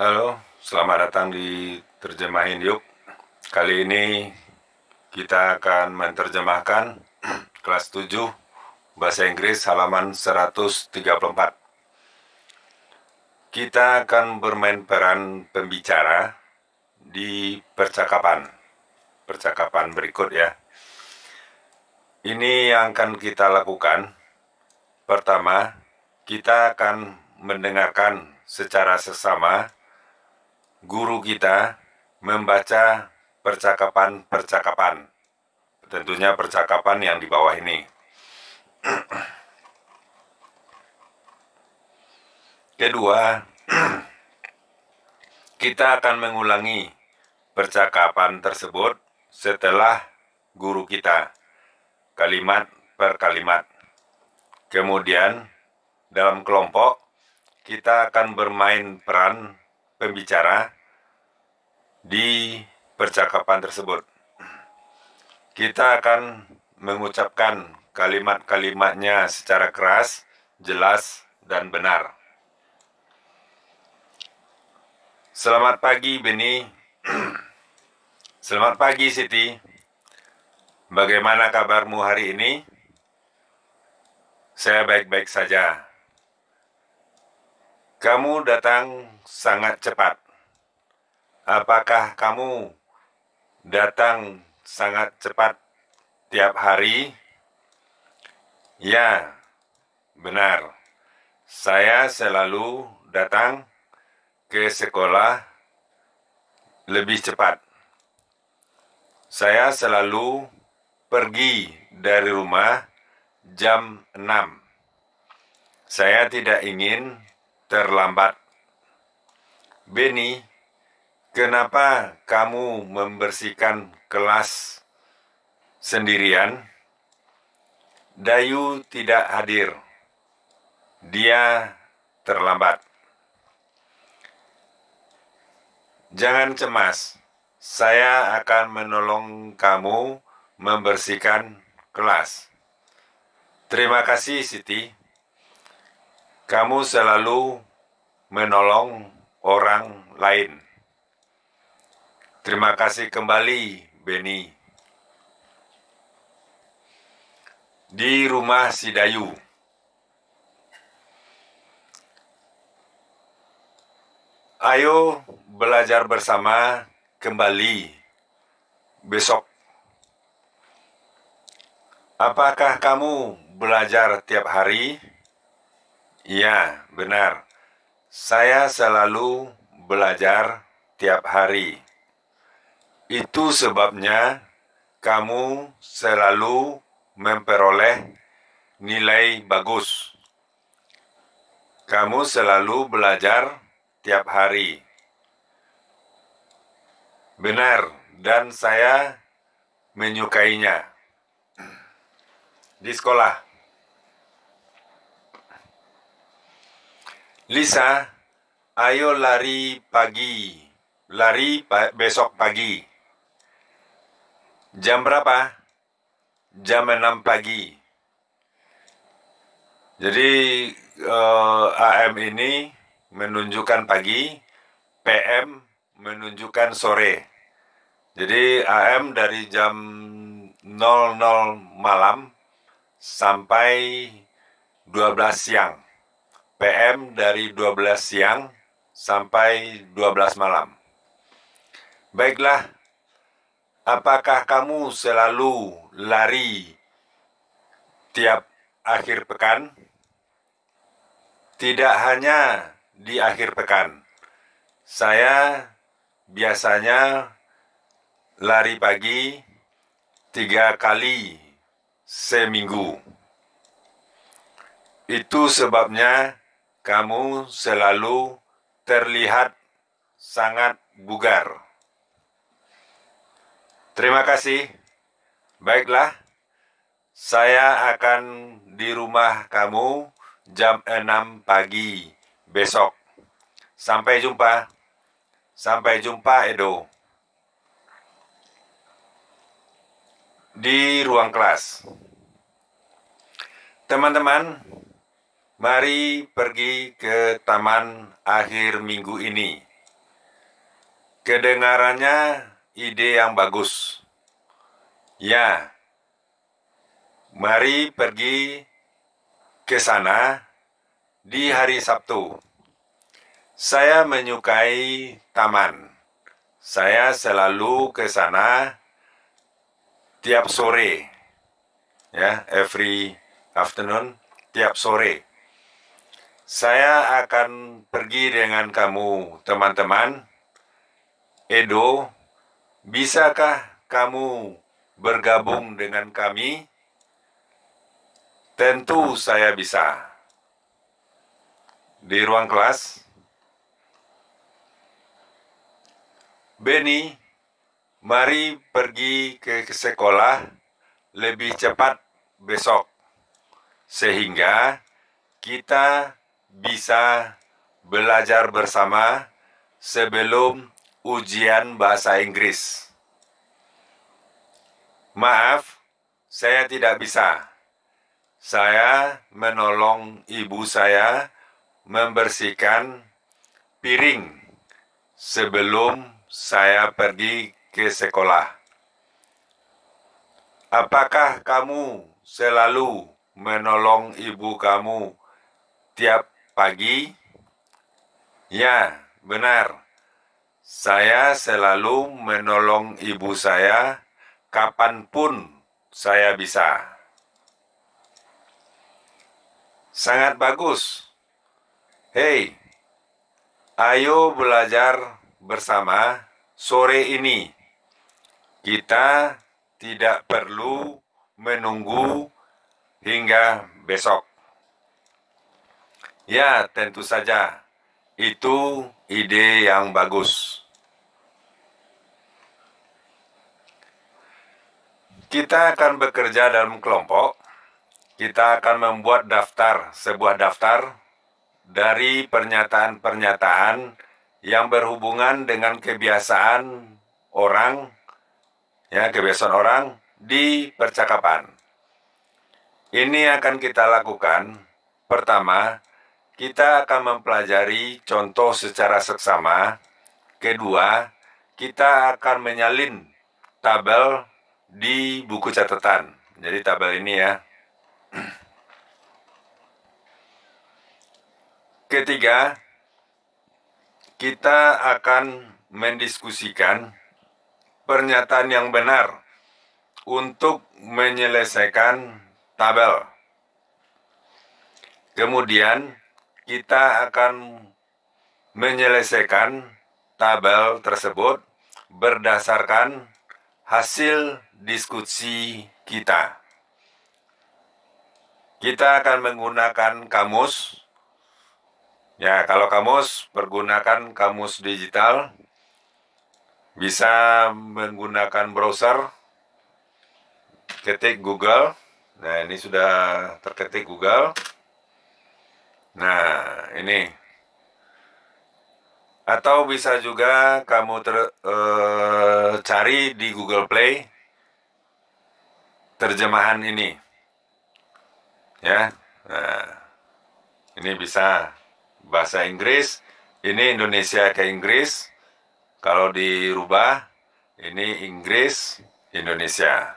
Halo, selamat datang di Terjemahin Yuk. Kali ini kita akan menerjemahkan kelas 7 Bahasa Inggris halaman 134. Kita akan bermain peran pembicara di percakapan. Percakapan berikut ya. Ini yang akan kita lakukan. Pertama, kita akan mendengarkan secara sesama guru kita membaca percakapan-percakapan. Tentunya percakapan yang di bawah ini. Kedua, kita akan mengulangi percakapan tersebut setelah guru kita, kalimat per kalimat. Kemudian, dalam kelompok, kita akan bermain peran pembicara di percakapan tersebut. Kita akan mengucapkan kalimat-kalimatnya secara keras, jelas, dan benar. Selamat pagi, Beni. Selamat pagi, Siti. Bagaimana kabarmu hari ini? Saya baik-baik saja. Kamu datang sangat cepat. Apakah kamu datang sangat cepat tiap hari? Ya, benar. Saya selalu datang ke sekolah lebih cepat. Saya selalu pergi dari rumah jam 6. Saya tidak ingin terlambat. Benny, kenapa kamu membersihkan kelas sendirian? Dayu tidak hadir. Dia terlambat. Jangan cemas, saya akan menolong kamu membersihkan kelas. Terima kasih, Siti. Kamu selalu menolong orang lain. Terima kasih kembali, Beni. Di rumah Sidayu. Ayo belajar bersama kembali besok. Apakah kamu belajar tiap hari? Iya, benar. Saya selalu belajar tiap hari. Itu sebabnya kamu selalu memperoleh nilai bagus. Kamu selalu belajar tiap hari. Benar, dan saya menyukainya. Di sekolah. Lisa, ayo lari pagi. Lari pa besok pagi. Jam berapa? Jam 6 pagi. Jadi uh, eh, AM ini menunjukkan pagi, PM menunjukkan sore. Jadi AM dari jam 00 malam sampai 12 siang. PM dari 12 siang sampai 12 malam. Baiklah, apakah kamu selalu lari tiap akhir pekan? Tidak hanya di akhir pekan. Saya biasanya lari pagi tiga kali seminggu. Itu sebabnya kamu selalu terlihat sangat bugar. Terima kasih. Baiklah, saya akan di rumah kamu jam 6 pagi besok. Sampai jumpa. Sampai jumpa, Edo. Di ruang kelas. Teman-teman, Mari pergi ke taman akhir minggu ini. Kedengarannya ide yang bagus. Ya, mari pergi ke sana di hari Sabtu. Saya menyukai taman. Saya selalu ke sana tiap sore. Ya, every afternoon, tiap sore saya akan pergi dengan kamu, teman-teman. Edo, bisakah kamu bergabung dengan kami? Tentu saya bisa. Di ruang kelas, Benny, mari pergi ke sekolah lebih cepat besok, sehingga kita bisa belajar bersama sebelum ujian bahasa Inggris. Maaf, saya tidak bisa. Saya menolong ibu saya membersihkan piring sebelum saya pergi ke sekolah. Apakah kamu selalu menolong ibu kamu tiap pagi? Ya, benar. Saya selalu menolong ibu saya kapanpun saya bisa. Sangat bagus. Hei, ayo belajar bersama sore ini. Kita tidak perlu menunggu hingga besok. Ya, tentu saja. Itu ide yang bagus. Kita akan bekerja dalam kelompok. Kita akan membuat daftar, sebuah daftar dari pernyataan-pernyataan yang berhubungan dengan kebiasaan orang ya kebiasaan orang di percakapan. Ini akan kita lakukan pertama kita akan mempelajari contoh secara seksama. Kedua, kita akan menyalin tabel di buku catatan. Jadi tabel ini ya. Ketiga, kita akan mendiskusikan pernyataan yang benar untuk menyelesaikan tabel. Kemudian, kita akan menyelesaikan tabel tersebut berdasarkan hasil diskusi kita. Kita akan menggunakan kamus. Ya, kalau kamus, pergunakan kamus digital. Bisa menggunakan browser. Ketik Google. Nah, ini sudah terketik Google. Nah, ini. Atau bisa juga kamu ter, e, cari di Google Play terjemahan ini. Ya. Nah, ini bisa bahasa Inggris, ini Indonesia ke Inggris. Kalau dirubah ini Inggris, Indonesia.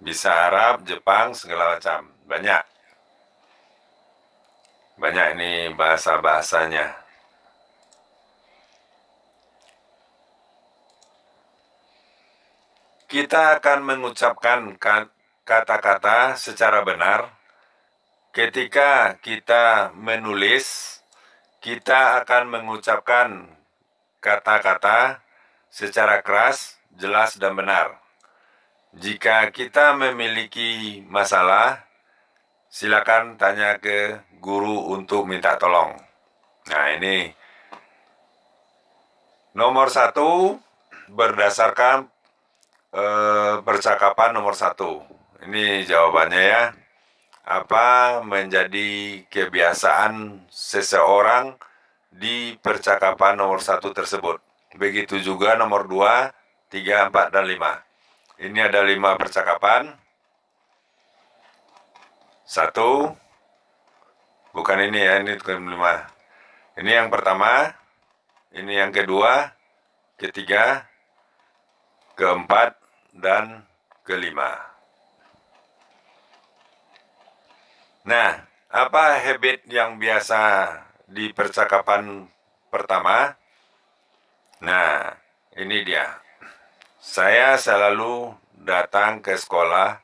Bisa Arab, Jepang, segala macam. Banyak. Banyak ini bahasa-bahasanya. Kita akan mengucapkan kan-, kata-kata secara benar ketika kita menulis, kita akan mengucapkan kata-kata secara keras, jelas, dan benar. Jika kita memiliki masalah, silakan tanya ke guru untuk minta tolong. Nah ini nomor satu berdasarkan e, percakapan nomor satu. Ini jawabannya ya. Apa menjadi kebiasaan seseorang di percakapan nomor satu tersebut? Begitu juga nomor dua, tiga, empat, dan lima. Ini ada lima percakapan satu, bukan ini ya, ini bukan lima. Ini yang pertama, ini yang kedua, ketiga, keempat, dan kelima. Nah, apa habit yang biasa di percakapan pertama? Nah, ini dia. Saya selalu datang ke sekolah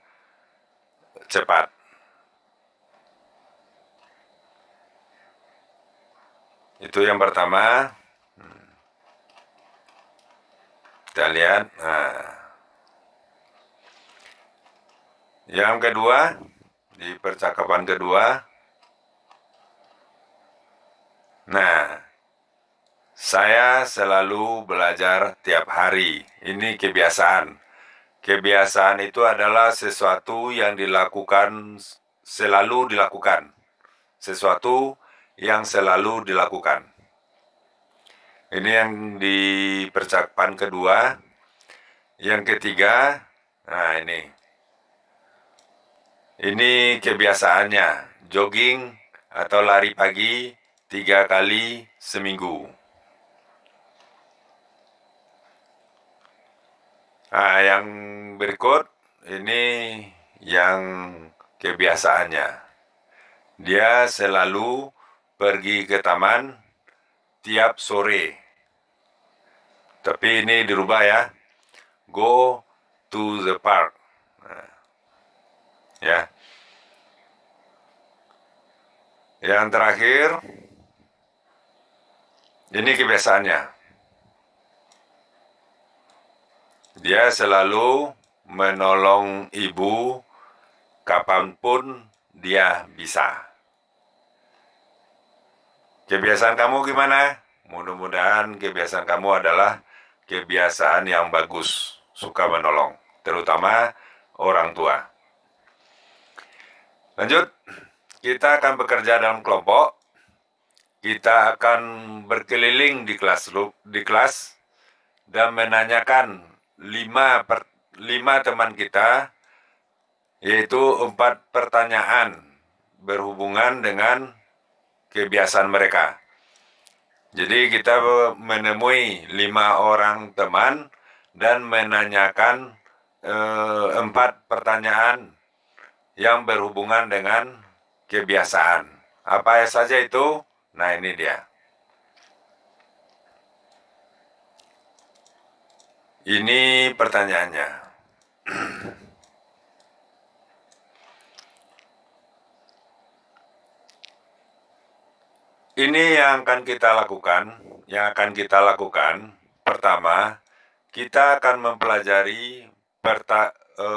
cepat. Itu yang pertama. Hmm. Kita lihat. Nah. Yang kedua, di percakapan kedua. Nah, saya selalu belajar tiap hari. Ini kebiasaan. Kebiasaan itu adalah sesuatu yang dilakukan selalu dilakukan. Sesuatu yang selalu dilakukan. Ini yang di percakapan kedua. Yang ketiga, nah ini. Ini kebiasaannya, jogging atau lari pagi tiga kali seminggu. Nah, yang berikut ini yang kebiasaannya. Dia selalu pergi ke taman tiap sore. Tapi ini dirubah ya. Go to the park. Nah. Ya. Yang terakhir ini kebiasaannya. Dia selalu menolong ibu kapanpun dia bisa. Kebiasaan kamu gimana? Mudah-mudahan kebiasaan kamu adalah kebiasaan yang bagus, suka menolong, terutama orang tua. Lanjut, kita akan bekerja dalam kelompok. Kita akan berkeliling di kelas di kelas dan menanyakan lima per, lima teman kita yaitu empat pertanyaan berhubungan dengan kebiasaan mereka. Jadi kita menemui lima orang teman dan menanyakan eh, empat pertanyaan yang berhubungan dengan kebiasaan. Apa saja itu? Nah ini dia. Ini pertanyaannya. Ini yang akan kita lakukan, yang akan kita lakukan pertama kita akan mempelajari perta, e,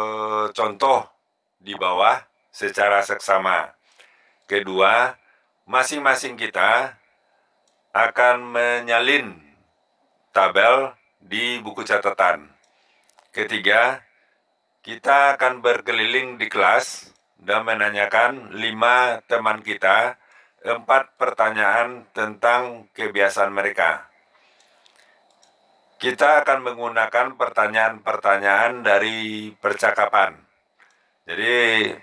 contoh di bawah secara seksama. Kedua, masing-masing kita akan menyalin tabel di buku catatan. Ketiga, kita akan berkeliling di kelas dan menanyakan lima teman kita empat pertanyaan tentang kebiasaan mereka. Kita akan menggunakan pertanyaan-pertanyaan dari percakapan. Jadi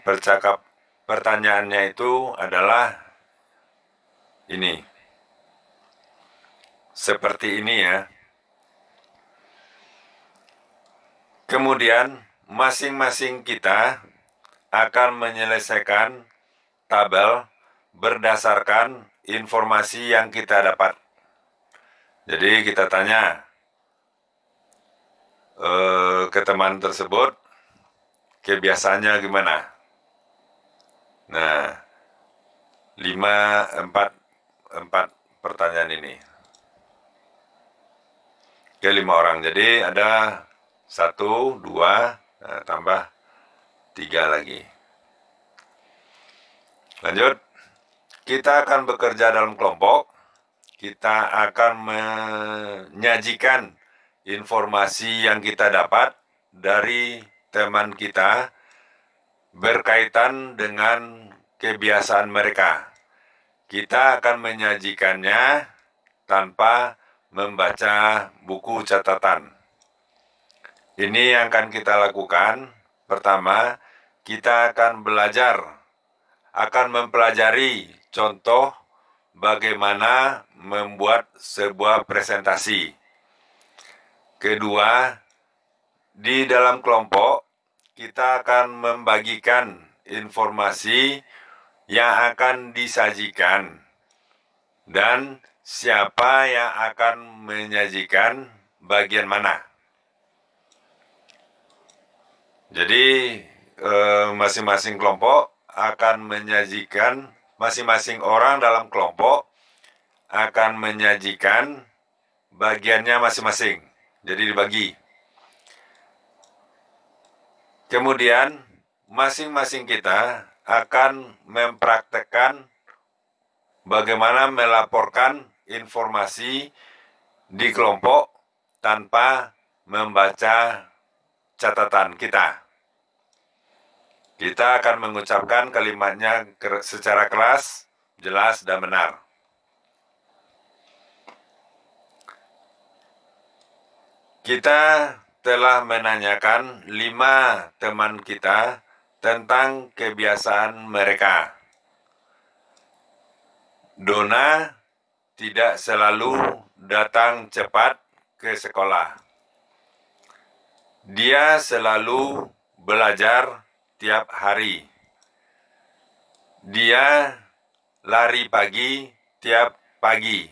percakap pertanyaannya itu adalah ini. Seperti ini ya. Kemudian masing-masing kita akan menyelesaikan tabel berdasarkan informasi yang kita dapat. Jadi kita tanya eh, ke teman tersebut kebiasaannya gimana. Nah, lima empat empat pertanyaan ini ke lima orang. Jadi ada satu, dua, nah, tambah tiga lagi. Lanjut. Kita akan bekerja dalam kelompok, kita akan menyajikan informasi yang kita dapat dari teman kita berkaitan dengan kebiasaan mereka. Kita akan menyajikannya tanpa membaca buku catatan. Ini yang akan kita lakukan. Pertama, kita akan belajar, akan mempelajari contoh bagaimana membuat sebuah presentasi. Kedua, di dalam kelompok kita akan membagikan informasi yang akan disajikan dan siapa yang akan menyajikan bagian mana. Jadi eh, masing-masing e, kelompok akan menyajikan masing-masing orang dalam kelompok akan menyajikan bagiannya masing-masing. Jadi dibagi. Kemudian masing-masing kita akan mempraktekkan bagaimana melaporkan informasi di kelompok tanpa membaca catatan kita. Kita akan mengucapkan kalimatnya secara kelas, jelas, dan benar. Kita telah menanyakan lima teman kita tentang kebiasaan mereka. Dona tidak selalu datang cepat ke sekolah. Dia selalu belajar tiap hari. Dia lari pagi tiap pagi.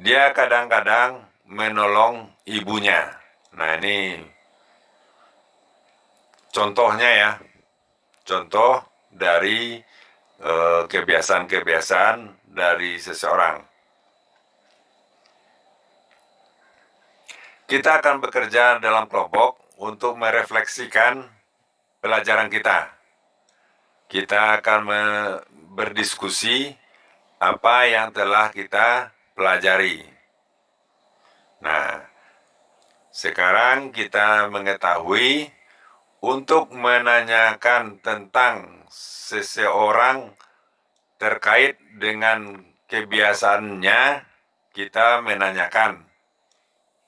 Dia kadang-kadang menolong ibunya. Nah, ini contohnya ya. Contoh dari eh, kebiasaan-kebiasaan dari seseorang. Kita akan bekerja dalam kelompok untuk merefleksikan pelajaran kita. Kita akan berdiskusi apa yang telah kita pelajari. Nah, sekarang kita mengetahui untuk menanyakan tentang seseorang terkait dengan kebiasaannya, kita menanyakan.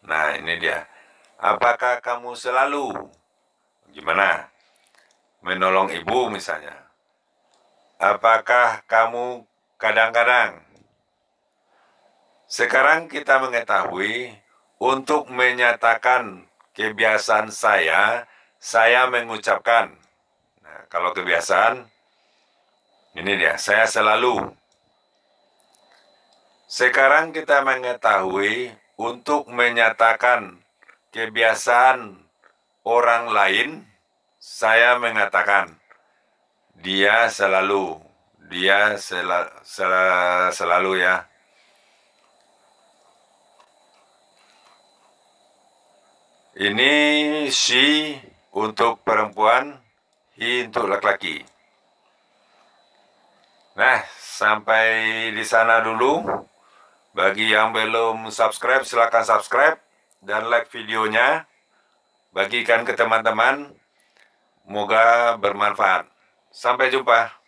Nah, ini dia. Apakah kamu selalu gimana? menolong ibu misalnya. Apakah kamu kadang-kadang sekarang kita mengetahui untuk menyatakan kebiasaan saya, saya mengucapkan. Nah, kalau kebiasaan ini dia, saya selalu. Sekarang kita mengetahui untuk menyatakan kebiasaan orang lain saya mengatakan dia selalu dia sel, sel, selalu ya ini si untuk perempuan hi untuk laki-laki nah sampai di sana dulu bagi yang belum subscribe silahkan subscribe dan like videonya bagikan ke teman-teman Moga bermanfaat. Sampai jumpa.